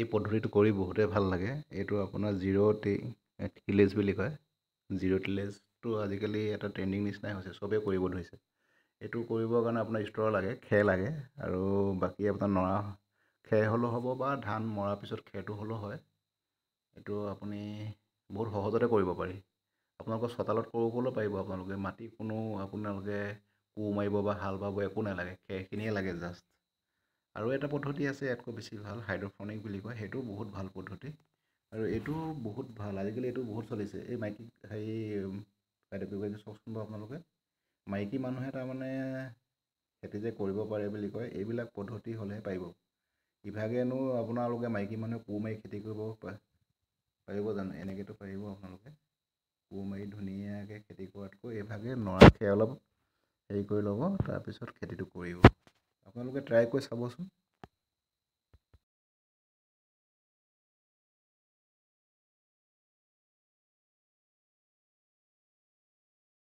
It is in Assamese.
এই পদ্ধতিটো কৰি বহুতেই ভাল লাগে এইটো আপোনাৰ জিৰ' টি টিলেজ বুলি কয় জিৰ' টিলেজটো আজিকালি এটা ট্ৰেণ্ডিং নিচিনাই হৈছে চবেই কৰিব ধৰিছে এইটো কৰিবৰ কাৰণে আপোনাৰ ষ্ট্ৰ লাগে খেৰ লাগে আৰু বাকী আপোনাৰ নৰা খেৰ হ'লেও হ'ব বা ধান মৰাৰ পিছত খেৰটো হ'লেও হয় এইটো আপুনি বহুত সহজতে কৰিব পাৰি আপোনালোকৰ চোতালত কৰোঁ ক'লেও পাৰিব আপোনালোকে মাটি কোনো আপোনালোকে কোৰ মাৰিব বা হাল বাব একো নালাগে খেৰখিনিয়ে লাগে জাষ্ট আৰু এটা পদ্ধতি আছে ইয়াতকৈ বেছি ভাল হাইড্ৰফনিক বুলি কয় সেইটো বহুত ভাল পদ্ধতি আৰু এইটো বহুত ভাল আজিকালি এইটো বহুত চলিছে এই মাইকী হেৰি বাইদেউ কি কয় চাওকচোন বাৰু আপোনালোকে মাইকী মানুহে তাৰমানে খেতি যে কৰিব পাৰে বুলি কয় এইবিলাক পদ্ধতি হ'লেহে পাৰিব ইভাগেনো আপোনালোকে মাইকী মানুহে কোৰ মাৰি খেতি কৰিব পাৰিব জানো এনেকৈতো পাৰিব আপোনালোকে কোৰ মাৰি ধুনীয়াকৈ খেতি কৰাতকৈ এইভাগে নৰাখে অলপ হেৰি কৰি ল'ব তাৰপিছত খেতিটো কৰিব আপোনালোকে ট্ৰাই কৰি চাবচোন